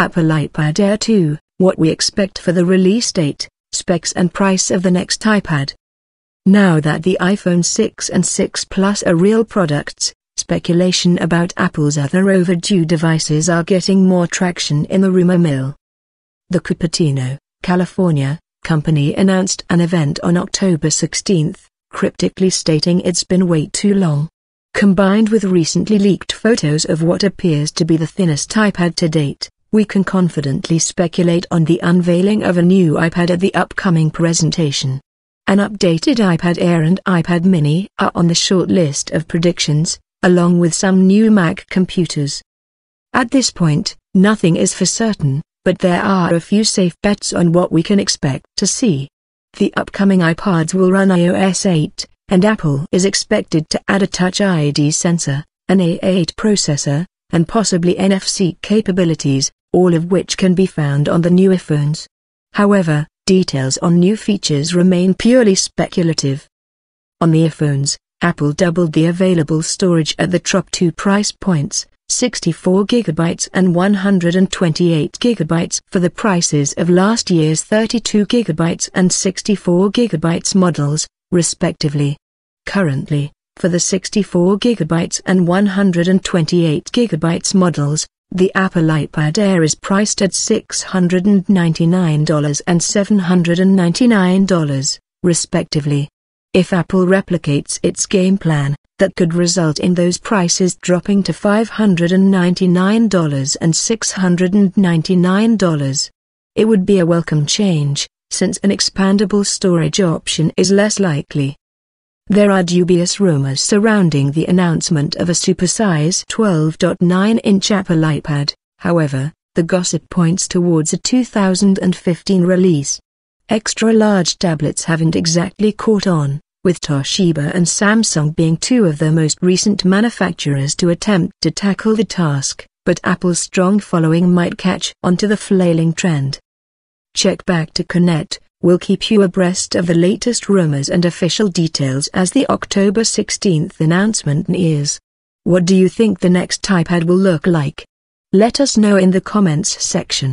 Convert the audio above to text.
Apple iPad Air 2, what we expect for the release date, specs and price of the next iPad. Now that the iPhone 6 and 6 Plus are real products, speculation about Apple's other overdue devices are getting more traction in the rumor mill. The Cupertino, California, company announced an event on October 16, cryptically stating it's been wait too long. Combined with recently leaked photos of what appears to be the thinnest iPad to date, we can confidently speculate on the unveiling of a new iPad at the upcoming presentation. An updated iPad Air and iPad Mini are on the short list of predictions, along with some new Mac computers. At this point, nothing is for certain, but there are a few safe bets on what we can expect to see. The upcoming iPads will run iOS 8, and Apple is expected to add a Touch ID sensor, an A8 processor, and possibly NFC capabilities, all of which can be found on the newer phones. However, details on new features remain purely speculative. On the earphones, Apple doubled the available storage at the Trop 2 price points, 64GB and 128GB for the prices of last year's 32GB and 64GB models, respectively. Currently, for the 64GB and 128GB models, the Apple iPad Air is priced at $699 and $799, respectively. If Apple replicates its game plan, that could result in those prices dropping to $599 and $699. It would be a welcome change, since an expandable storage option is less likely. There are dubious rumors surrounding the announcement of a supersize 12.9-inch Apple iPad, however, the gossip points towards a 2015 release. Extra-large tablets haven't exactly caught on, with Toshiba and Samsung being two of the most recent manufacturers to attempt to tackle the task, but Apple's strong following might catch onto the flailing trend. Check back to Connect, We'll keep you abreast of the latest rumors and official details as the October 16th announcement nears. What do you think the next type will look like? Let us know in the comments section.